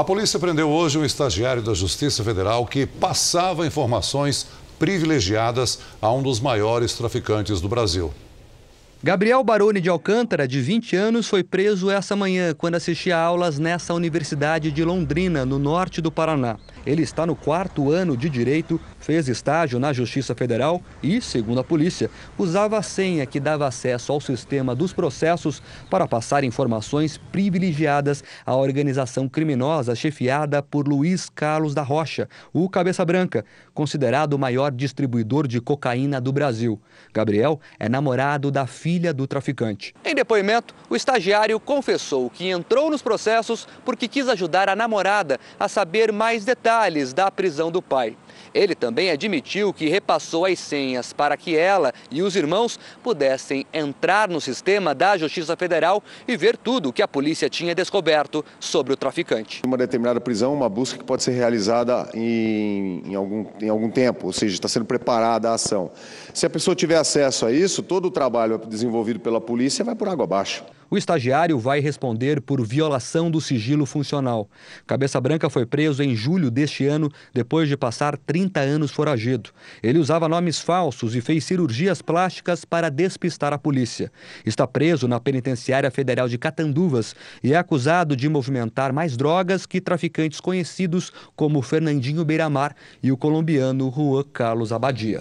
A polícia prendeu hoje um estagiário da Justiça Federal que passava informações privilegiadas a um dos maiores traficantes do Brasil. Gabriel Baroni de Alcântara, de 20 anos, foi preso essa manhã quando assistia aulas nessa universidade de Londrina, no norte do Paraná. Ele está no quarto ano de direito, fez estágio na Justiça Federal e, segundo a polícia, usava a senha que dava acesso ao sistema dos processos para passar informações privilegiadas à organização criminosa chefiada por Luiz Carlos da Rocha, o Cabeça Branca, considerado o maior distribuidor de cocaína do Brasil. Gabriel é namorado da filha filha do traficante. Em depoimento, o estagiário confessou que entrou nos processos porque quis ajudar a namorada a saber mais detalhes da prisão do pai. Ele também admitiu que repassou as senhas para que ela e os irmãos pudessem entrar no sistema da Justiça Federal e ver tudo o que a polícia tinha descoberto sobre o traficante. Uma determinada prisão, uma busca que pode ser realizada em, em, algum, em algum tempo, ou seja, está sendo preparada a ação. Se a pessoa tiver acesso a isso, todo o trabalho desenvolvido pela polícia vai por água abaixo. O estagiário vai responder por violação do sigilo funcional. Cabeça Branca foi preso em julho deste ano, depois de passar 30 anos foragido. Ele usava nomes falsos e fez cirurgias plásticas para despistar a polícia. Está preso na Penitenciária Federal de Catanduvas e é acusado de movimentar mais drogas que traficantes conhecidos como Fernandinho Beiramar e o colombiano Juan Carlos Abadia.